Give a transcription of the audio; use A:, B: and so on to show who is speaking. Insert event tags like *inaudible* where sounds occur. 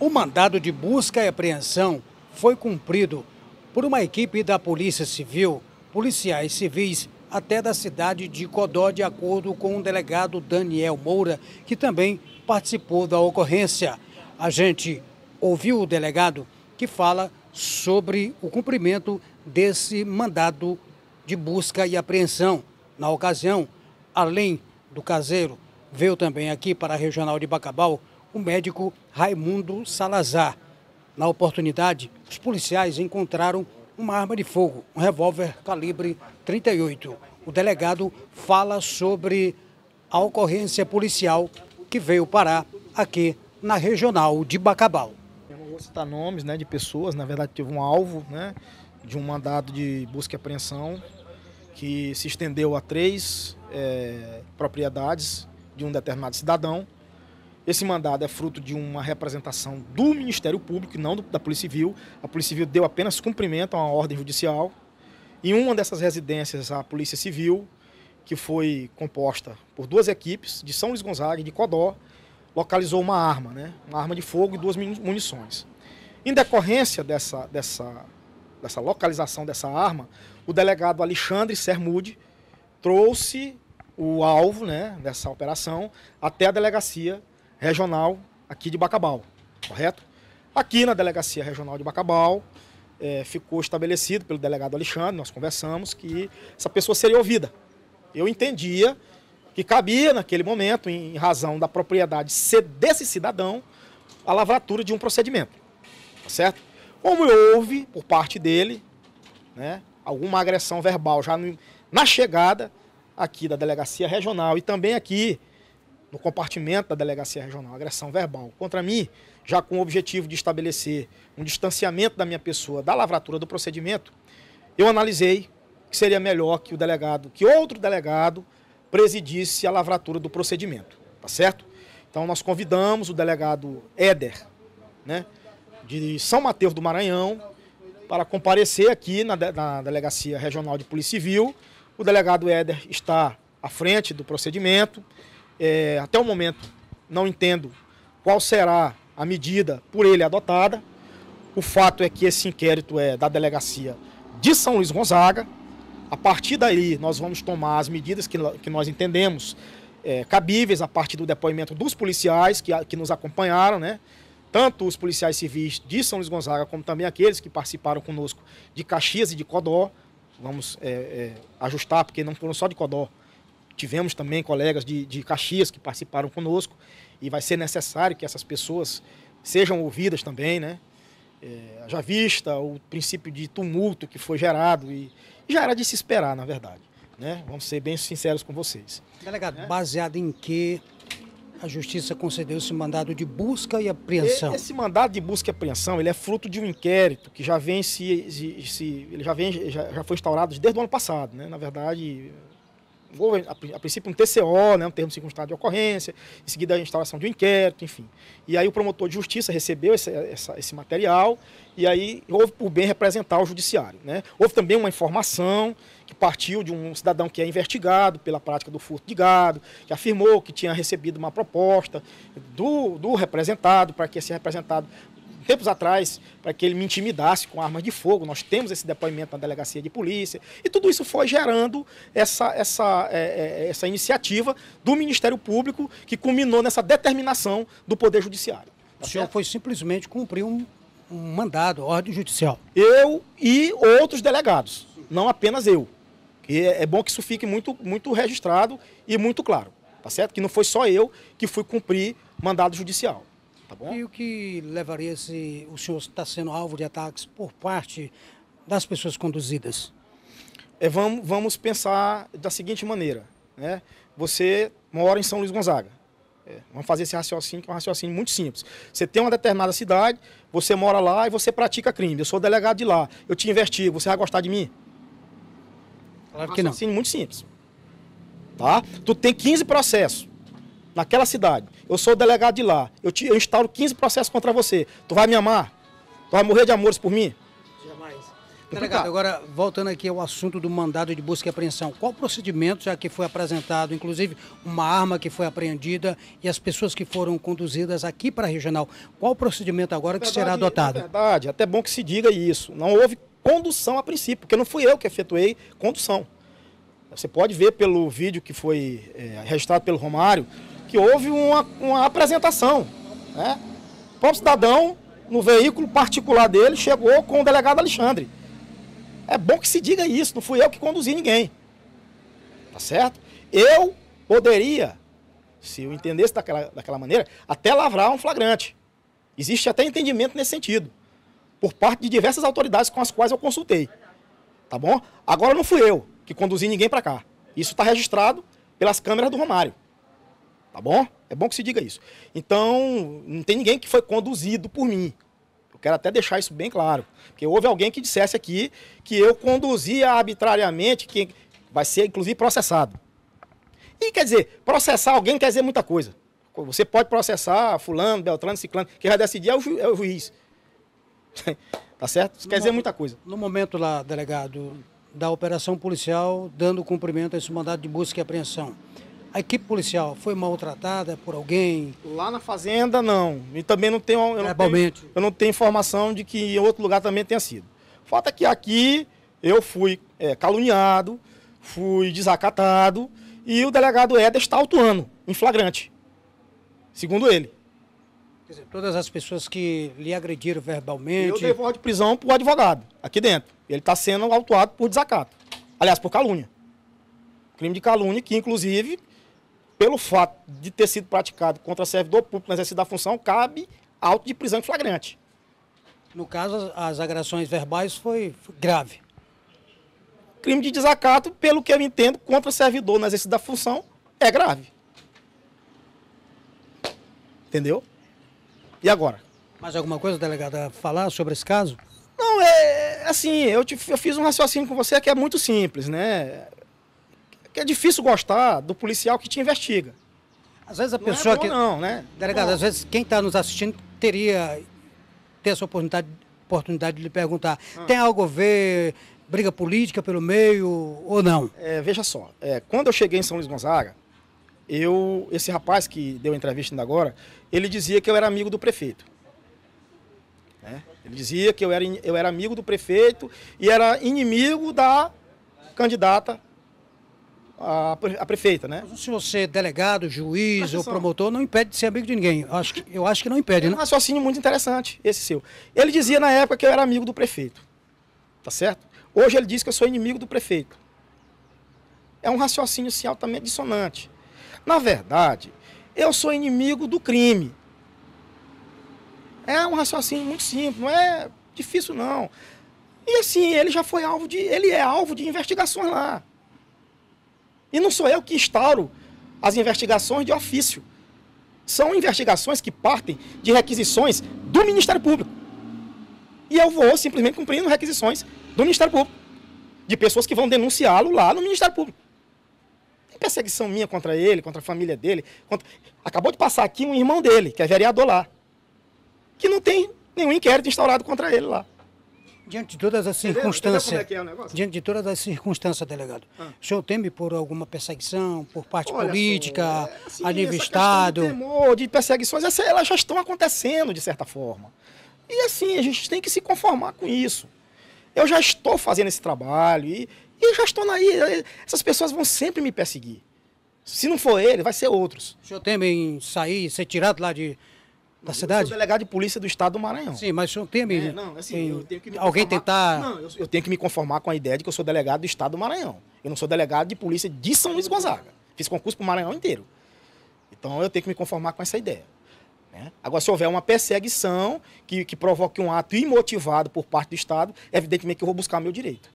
A: O mandado de busca e apreensão foi cumprido por uma equipe da Polícia Civil, policiais civis até da cidade de Codó, de acordo com o delegado Daniel Moura, que também participou da ocorrência. A gente ouviu o delegado que fala sobre o cumprimento desse mandado de busca e apreensão. Na ocasião, além do caseiro, veio também aqui para a Regional de Bacabal o médico Raimundo Salazar. Na oportunidade, os policiais encontraram uma arma de fogo, um revólver calibre 38. O delegado fala sobre a ocorrência policial que veio parar aqui na regional de
B: Bacabal. Eu não vou citar nomes né, de pessoas, na verdade teve um alvo né, de um mandado de busca e apreensão que se estendeu a três é, propriedades de um determinado cidadão. Esse mandado é fruto de uma representação do Ministério Público, não do, da Polícia Civil. A Polícia Civil deu apenas cumprimento a uma ordem judicial. Em uma dessas residências, a Polícia Civil, que foi composta por duas equipes, de São Luís Gonzaga e de Codó, localizou uma arma, né? uma arma de fogo e duas munições. Em decorrência dessa, dessa, dessa localização dessa arma, o delegado Alexandre Sermude trouxe o alvo né, dessa operação até a delegacia regional aqui de Bacabal, correto? Aqui na delegacia regional de Bacabal é, ficou estabelecido pelo delegado Alexandre, nós conversamos, que essa pessoa seria ouvida. Eu entendia que cabia naquele momento, em razão da propriedade ser desse cidadão, a lavratura de um procedimento, tá certo? Como houve por parte dele, né, alguma agressão verbal já no, na chegada aqui da delegacia regional e também aqui no compartimento da delegacia regional, agressão verbal contra mim, já com o objetivo de estabelecer um distanciamento da minha pessoa da lavratura do procedimento, eu analisei que seria melhor que o delegado, que outro delegado presidisse a lavratura do procedimento, tá certo? Então nós convidamos o delegado Éder, né, de São Mateus do Maranhão, para comparecer aqui na, de, na delegacia regional de Polícia Civil. O delegado Éder está à frente do procedimento é, até o momento, não entendo qual será a medida por ele adotada. O fato é que esse inquérito é da delegacia de São Luís Gonzaga. A partir daí, nós vamos tomar as medidas que, que nós entendemos é, cabíveis a partir do depoimento dos policiais que, que nos acompanharam, né? Tanto os policiais civis de São Luís Gonzaga, como também aqueles que participaram conosco de Caxias e de Codó. Vamos é, é, ajustar, porque não foram só de Codó, Tivemos também colegas de, de Caxias que participaram conosco e vai ser necessário que essas pessoas sejam ouvidas também, né? É, já vista o princípio de tumulto que foi gerado e, já era de se esperar, na verdade. Né? Vamos ser bem sinceros com vocês.
A: Delegado, né? baseado em que a justiça concedeu esse mandado de busca e apreensão? Esse
B: mandado de busca e apreensão ele é fruto de um inquérito que já vem se, se, se ele já vem já, já foi instaurado desde o ano passado, né? Na verdade, a princípio um TCO, né, um termo circunstado de ocorrência, em seguida a instalação de um inquérito, enfim. E aí o promotor de justiça recebeu esse, essa, esse material e aí houve por bem representar o judiciário. Né? Houve também uma informação que partiu de um cidadão que é investigado pela prática do furto de gado, que afirmou que tinha recebido uma proposta do, do representado para que esse representado tempos atrás para que ele me intimidasse com armas de fogo. Nós temos esse depoimento na delegacia de polícia. E tudo isso foi gerando essa, essa, é, é essa iniciativa do Ministério Público que culminou nessa determinação do Poder Judiciário. Tá o senhor certo? foi simplesmente cumprir um, um mandado, ordem judicial. Eu e outros delegados, não apenas eu. E é, é bom que isso fique muito, muito registrado e muito claro, tá certo? Que não foi só eu que fui cumprir mandado judicial.
A: Tá bom? E o que levaria se o senhor está sendo alvo de ataques por parte das pessoas conduzidas?
B: É, vamos, vamos pensar da seguinte maneira. Né? Você mora em São Luís Gonzaga. É, vamos fazer esse raciocínio, que é um raciocínio muito simples. Você tem uma determinada cidade, você mora lá e você pratica crime. Eu sou delegado de lá, eu te investi, você vai gostar de mim? Claro é que não. É um raciocínio muito simples. Tá? Tu tem 15 processos naquela cidade, eu sou o delegado de lá, eu, te, eu instalo 15 processos contra você, tu vai me amar? Tu vai morrer de amores por mim? Jamais.
A: Delegado, agora voltando aqui ao assunto do mandado de busca e apreensão, qual procedimento já que foi apresentado, inclusive uma arma que foi apreendida e as pessoas que foram conduzidas aqui para a regional, qual
B: procedimento agora verdade, que será adotado? É verdade, até bom que se diga isso. Não houve condução a princípio, porque não fui eu que efetuei condução. Você pode ver pelo vídeo que foi é, registrado pelo Romário, que houve uma, uma apresentação. Né? O próprio cidadão, no veículo particular dele, chegou com o delegado Alexandre. É bom que se diga isso, não fui eu que conduzi ninguém. Tá certo? Eu poderia, se eu entendesse daquela, daquela maneira, até lavrar um flagrante. Existe até entendimento nesse sentido, por parte de diversas autoridades com as quais eu consultei. Tá bom? Agora não fui eu que conduzi ninguém para cá. Isso está registrado pelas câmeras do Romário. Tá bom? É bom que se diga isso. Então, não tem ninguém que foi conduzido por mim. Eu quero até deixar isso bem claro. Porque houve alguém que dissesse aqui que eu conduzia arbitrariamente, que vai ser inclusive processado. E quer dizer, processar alguém quer dizer muita coisa. Você pode processar fulano, beltrano, ciclano. Quem vai decidir é o, ju é o juiz. *laughs* tá certo? Isso quer dizer muita coisa.
A: No momento lá, delegado, da operação policial dando cumprimento a esse mandado de busca e apreensão, a equipe
B: policial foi maltratada por alguém? Lá na fazenda, não. E também não tenho, eu, não tenho, eu não tenho informação de que em outro lugar também tenha sido. Falta é que aqui eu fui é, caluniado, fui desacatado e o delegado Éder está autuando em flagrante, segundo ele.
A: Quer dizer, todas as pessoas que lhe agrediram verbalmente... Eu devo
B: de prisão para o advogado, aqui dentro. Ele está sendo autuado por desacato. Aliás, por calúnia. Crime de calúnia que, inclusive, pelo fato de ter sido praticado contra servidor público no exercício da função, cabe auto de prisão em flagrante. No caso, as agressões verbais foi grave. Crime de desacato, pelo que eu entendo, contra servidor no exercício da função é grave. Entendeu? E agora?
A: Mais alguma coisa, delegada, a falar sobre esse caso?
B: Não, é, é assim, eu, te, eu fiz um raciocínio com você que é muito simples, né? é difícil gostar do policial que te investiga. Às vezes a pessoa não é bom, que. Não, né? Delegado, bom. às vezes quem está nos assistindo teria
A: ter essa oportunidade, oportunidade de lhe perguntar: ah. tem algo a ver briga política pelo meio ou não?
B: É, veja só, é, quando eu cheguei em São Luís Gonzaga, eu, esse rapaz que deu a entrevista ainda agora, ele dizia que eu era amigo do prefeito. Né? Ele dizia que eu era, eu era amigo do prefeito e era inimigo da candidata a, a prefeita, né? Mas o senhor ser é
A: delegado, juiz ou promotor não impede de ser amigo de ninguém. Acho que, eu acho que não impede, é né? um raciocínio muito
B: interessante esse seu. Ele dizia na época que eu era amigo do prefeito, tá certo? Hoje ele diz que eu sou inimigo do prefeito. É um raciocínio assim, altamente dissonante. Na verdade, eu sou inimigo do crime. É um raciocínio muito simples, não é difícil não. E assim, ele já foi alvo de. Ele é alvo de investigações lá. E não sou eu que instauro as investigações de ofício. São investigações que partem de requisições do Ministério Público. E eu vou simplesmente cumprindo requisições do Ministério Público, de pessoas que vão denunciá-lo lá no Ministério Público. Tem perseguição minha contra ele, contra a família dele. Contra... Acabou de passar aqui um irmão dele, que é vereador lá, que não tem nenhum inquérito instaurado contra ele lá. Diante de todas as circunstâncias. Entendeu? Entendeu como é que é o
A: diante de todas as circunstâncias, delegado. Tá ah. O senhor teme por alguma perseguição, por parte Olha, política, senhor, é, assim, a nível Estado? De
B: temor, de perseguições, essa, elas já estão acontecendo, de certa forma. E assim, a gente tem que se conformar com isso. Eu já estou fazendo esse trabalho e, e já estou aí. Essas pessoas vão sempre me perseguir. Se não for ele, vai ser outros. O senhor teme em sair, ser tirado lá de, da cidade? sou delegado de polícia do estado do Maranhão. Sim, mas o senhor tem, é, não, assim, tem... eu tenho que me Alguém tentar. Não, eu, eu, tenho que me conformar com a ideia de que eu sou delegado do estado do Maranhão. Eu não sou delegado de polícia de São Luís Gonzaga. Fiz concurso para o Maranhão inteiro. Então eu tenho que me conformar com essa ideia. Né? Agora, se houver uma perseguição que, que provoque um ato imotivado por parte do Estado, evidentemente que eu vou buscar meu direito.